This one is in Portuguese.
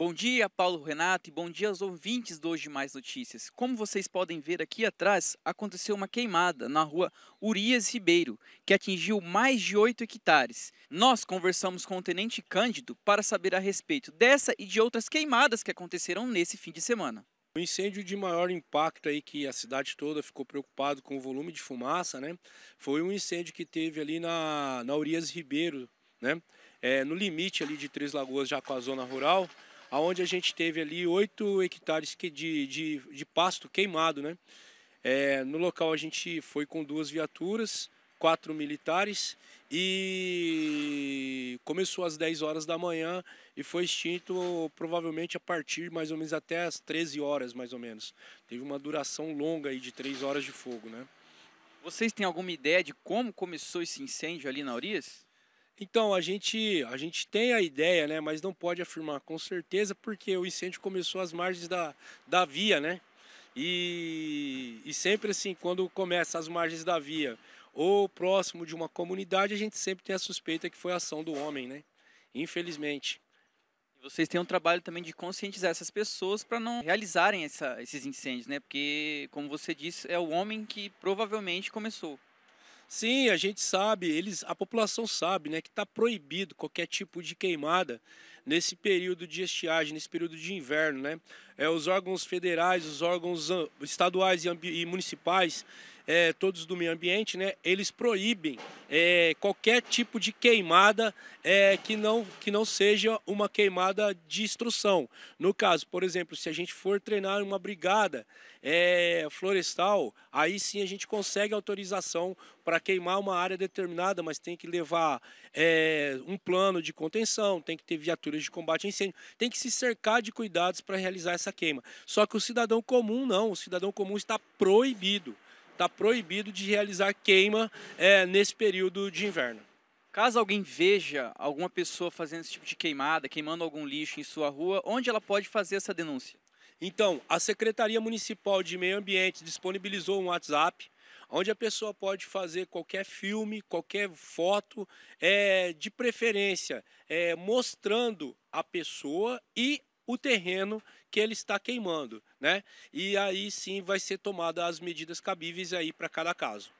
Bom dia, Paulo Renato, e bom dia aos ouvintes do Hoje Mais Notícias. Como vocês podem ver aqui atrás, aconteceu uma queimada na rua Urias Ribeiro, que atingiu mais de 8 hectares. Nós conversamos com o tenente Cândido para saber a respeito dessa e de outras queimadas que aconteceram nesse fim de semana. O um incêndio de maior impacto aí que a cidade toda ficou preocupado com o volume de fumaça, né? Foi um incêndio que teve ali na, na Urias Ribeiro, né? É, no limite ali de Três Lagoas já com a zona rural, aonde a gente teve ali oito hectares de, de, de pasto queimado, né? É, no local a gente foi com duas viaturas, quatro militares e começou às 10 horas da manhã e foi extinto provavelmente a partir mais ou menos até às 13 horas mais ou menos. Teve uma duração longa aí de três horas de fogo, né? Vocês têm alguma ideia de como começou esse incêndio ali na Urias? Então, a gente, a gente tem a ideia, né, mas não pode afirmar com certeza, porque o incêndio começou às margens da, da via, né? E, e sempre assim, quando começa às margens da via ou próximo de uma comunidade, a gente sempre tem a suspeita que foi a ação do homem, né? Infelizmente. Vocês têm um trabalho também de conscientizar essas pessoas para não realizarem essa, esses incêndios, né? Porque, como você disse, é o homem que provavelmente começou. Sim, a gente sabe, eles, a população sabe, né, que está proibido qualquer tipo de queimada nesse período de estiagem, nesse período de inverno, né? É, os órgãos federais, os órgãos ah, estaduais e, e municipais, é, todos do meio ambiente, né? Eles proíbem é, qualquer tipo de queimada é, que, não, que não seja uma queimada de instrução. No caso, por exemplo, se a gente for treinar uma brigada é, florestal, aí sim a gente consegue autorização para queimar uma área determinada, mas tem que levar é, um plano de contenção, tem que ter viatura de combate a incêndio, tem que se cercar de cuidados para realizar essa queima. Só que o cidadão comum não, o cidadão comum está proibido, está proibido de realizar queima é, nesse período de inverno. Caso alguém veja alguma pessoa fazendo esse tipo de queimada, queimando algum lixo em sua rua, onde ela pode fazer essa denúncia? Então, a Secretaria Municipal de Meio Ambiente disponibilizou um WhatsApp onde a pessoa pode fazer qualquer filme, qualquer foto, é, de preferência é, mostrando a pessoa e o terreno que ele está queimando, né? E aí sim vai ser tomada as medidas cabíveis aí para cada caso.